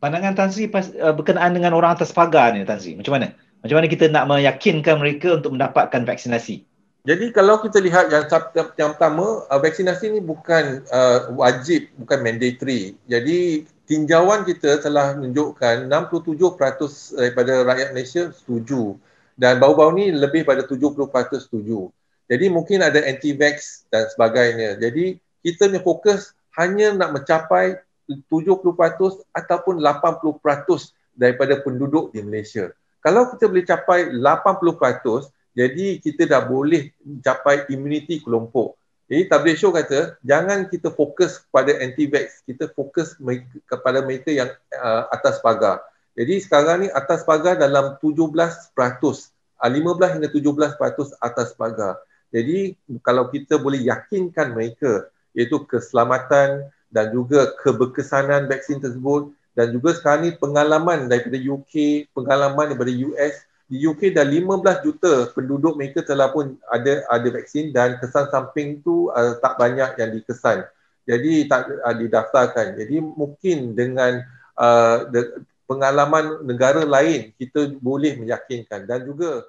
pandangan Tan Sri pas, uh, berkenaan dengan orang atas pagar ni Tan Sri macam mana macam mana kita nak meyakinkan mereka untuk mendapatkan vaksinasi jadi kalau kita lihat yang yang, yang pertama uh, vaksinasi ni bukan uh, wajib bukan mandatory jadi tinjauan kita telah menunjukkan 67% daripada rakyat Malaysia setuju dan bau-bau ni lebih pada 70% setuju jadi mungkin ada anti-vax dan sebagainya jadi kita ni fokus hanya nak mencapai 70% ataupun 80% daripada penduduk di Malaysia. Kalau kita boleh capai 80%, jadi kita dah boleh capai imuniti kelompok. Jadi WHO kata, jangan kita fokus kepada anti-vax, kita fokus me- kepada mereka yang uh, atas pagar. Jadi sekarang ni atas pagar dalam 17%, uh, 15 hingga 17% atas pagar. Jadi kalau kita boleh yakinkan mereka, iaitu keselamatan, dan juga keberkesanan vaksin tersebut dan juga sekarang ni pengalaman daripada UK, pengalaman daripada US di UK dah 15 juta penduduk mereka telah pun ada ada vaksin dan kesan samping tu uh, tak banyak yang dikesan. Jadi tak uh, didaftarkan. Jadi mungkin dengan uh, pengalaman negara lain kita boleh meyakinkan dan juga